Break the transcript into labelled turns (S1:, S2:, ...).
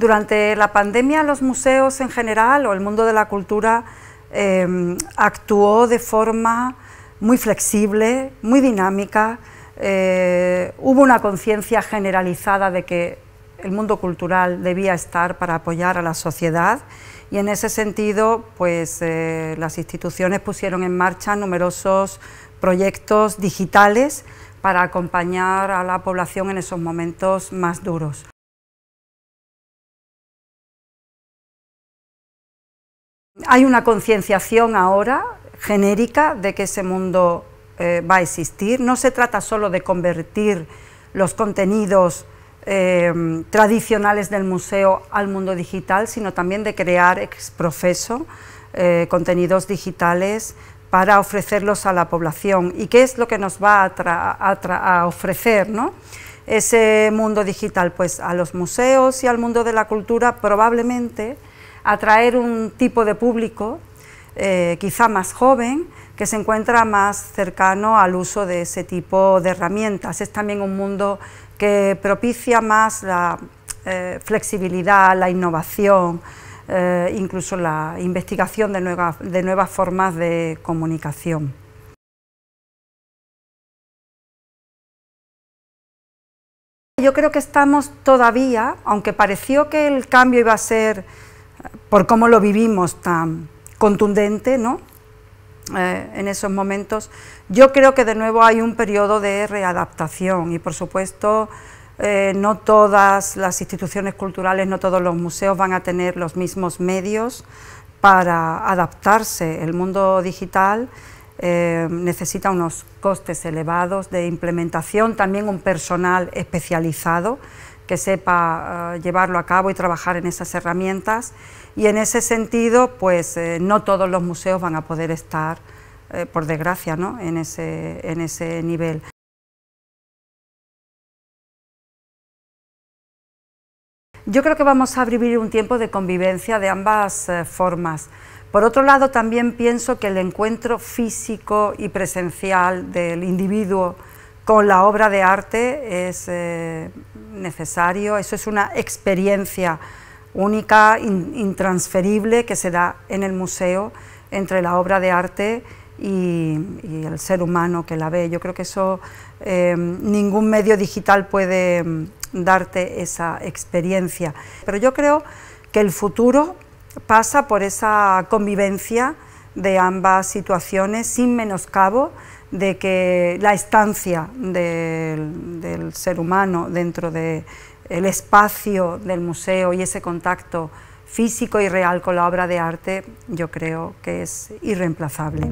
S1: Durante la
S2: pandemia los museos en general o el mundo de la cultura em, actuó de forma muy flexible, muy dinámica. Eh, hubo una conciencia generalizada de que el mundo cultural debía estar para apoyar a la sociedad y en ese sentido pues, eh, las instituciones pusieron en marcha numerosos proyectos digitales para acompañar a la población en esos momentos más duros. hay una concienciación ahora genérica de que ese mundo eh, va a existir. No se trata solo de convertir los contenidos em, tradicionales del museo al mundo digital, sino también de crear ex profeso eh, contenidos digitales para ofrecerlos a la población. ¿Y qué es lo que nos va a, ofrecer? Ese mundo digital, pues a los museos y al mundo de la cultura probablemente atraer un tipo de público eh, quizá más joven que se encuentra más cercano al uso de ese tipo de herramientas. Es también un mundo que propicia más la eh, flexibilidad, la innovación, eh, incluso la investigación de nuevas formas de
S1: comunicación. Yo creo
S2: que estamos todavía, aunque pareció que el cambio iba a ser por cómo lo vivimos tan contundente, ¿no? Eh, en esos momentos. Yo creo que de nuevo hay un periodo de readaptación y por supuesto eh, no todas las instituciones culturales, no todos los museos van a tener los mismos medios para adaptarse. El mundo digital eh, necesita unos costes elevados de implementación, también un personal especializado que sepa ah, llevarlo a cabo y trabajar en esas herramientas. Y en ese sentido, pues eh, no todos los museos van a poder estar, eh, por desgracia, ¿no? en, ese, nivel.
S1: Yo creo que vamos a vivir un tiempo de
S2: convivencia de ambas eh, formas. Por otro lado, también pienso que el encuentro físico y presencial del individuo con la obra de arte es necesario, eso es una experiencia única, intransferible, que se da en el museo entre la obra de arte y, el ser humano que la ve. Yo creo que eso eh, ningún medio digital puede mm, darte esa experiencia. Pero yo creo que el futuro pasa por esa convivencia de ambas situaciones sin menoscabo de que la estancia del, ser humano dentro del el espacio del museo y ese contacto físico y real con la obra de arte yo creo que es irreemplazable.